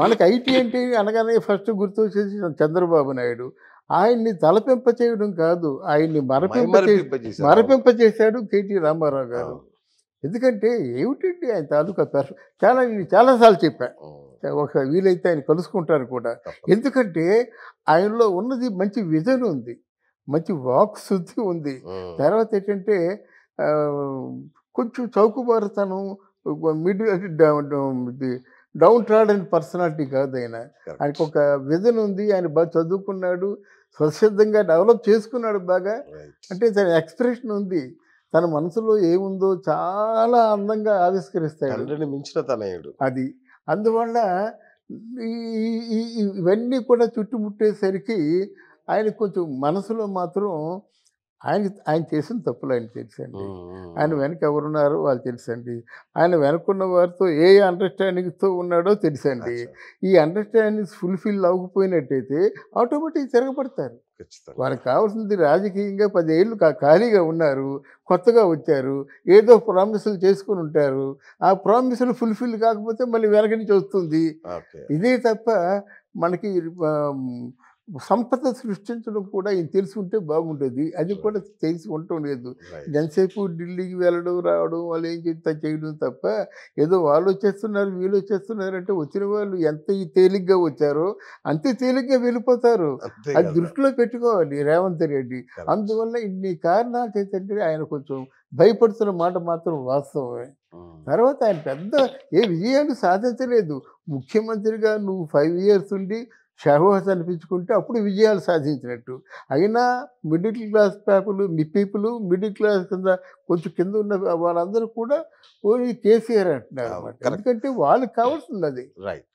మనకు ఐటీ అంటే అనగానే ఫస్ట్ గుర్తు వచ్చేసి చంద్రబాబు నాయుడు ఆయన్ని తలపింప చేయడం కాదు ఆయన్ని మరపింప మరపింప చేశాడు కేటీ రామారావు గారు ఎందుకంటే ఏమిటండి ఆయన తాలూకా పర్ఫెక్ట్ చాలా నేను చాలాసార్లు చెప్పాను ఒక వీలైతే ఆయన కలుసుకుంటారు కూడా ఎందుకంటే ఆయనలో ఉన్నది మంచి విజన్ ఉంది మంచి వాక్ శుద్ధి ఉంది తర్వాత ఏంటంటే కొంచెం చౌకబారుతనం మిడిల్ డౌన్ ట్రాడన్ పర్సనాలిటీ కాదు ఆయన ఆయనకు ఒక విజన్ ఉంది ఆయన బాగా చదువుకున్నాడు స్వచ్ఛందంగా డెవలప్ చేసుకున్నాడు బాగా అంటే తన ఎక్స్ప్రెషన్ ఉంది తన మనసులో ఏముందో చాలా అందంగా ఆవిష్కరిస్తాడు మించిన తనయుడు అది అందువల్ల ఇవన్నీ కూడా చుట్టుముట్టేసరికి ఆయన కొంచెం మనసులో మాత్రం ఆయన ఆయన చేసిన తప్పులు ఆయన తెలుసండి ఆయన వెనక ఎవరున్నారో వాళ్ళు తెలుసండి ఆయన వెనకున్న వారితో ఏ అండర్స్టాండింగ్తో ఉన్నాడో తెలుసండి ఈ అండర్స్టాండింగ్స్ ఫుల్ఫిల్ అవ్వకపోయినట్టయితే ఆటోమేటిక్ తిరగబడతారు వాళ్ళకి కావాల్సింది రాజకీయంగా పదేళ్ళు ఖాళీగా ఉన్నారు కొత్తగా వచ్చారు ఏదో ప్రామిసులు చేసుకుని ఉంటారు ఆ ప్రామిసులు ఫుల్ఫిల్ కాకపోతే మళ్ళీ వెనక నుంచి వస్తుంది ఇదే తప్ప మనకి సంపద సృష్టించడం కూడా ఈయన తెలిసి ఉంటే బాగుండేది అది కూడా తెలిసి ఉండటం లేదు ఎంతసేపు ఢిల్లీకి వెళ్ళడం రావడం వాళ్ళు ఏం చెప్తా చేయడం తప్ప ఏదో వాళ్ళు వచ్చేస్తున్నారు వీళ్ళు వచ్చేస్తున్నారు అంటే వచ్చిన వాళ్ళు ఎంత తేలిగ్గా వచ్చారో అంతే తేలిగ్గా వెళ్ళిపోతారు అది దృష్టిలో పెట్టుకోవాలి రేవంత్ రెడ్డి అందువల్ల ఇన్ని కారణాలు ఏంటంటే ఆయన కొంచెం భయపడుతున్న మాట మాత్రం వాస్తవమే hmm. తర్వాత ఆయన పెద్ద ఏ విజయాన్ని సాధించలేదు ముఖ్యమంత్రిగా నువ్వు ఫైవ్ ఇయర్స్ ఉండి షహోహ తలపించుకుంటే అప్పుడు విజయాలు సాధించినట్టు అయినా మిడిల్ క్లాస్ పేపులు మీ పీపులు మిడిల్ క్లాస్ కింద కొంచెం కింద ఉన్న వాళ్ళందరూ కూడా ఓన్లీ కేసీఆర్ అంటున్నారు ఎందుకంటే వాళ్ళకి కావాల్సింది అది రైట్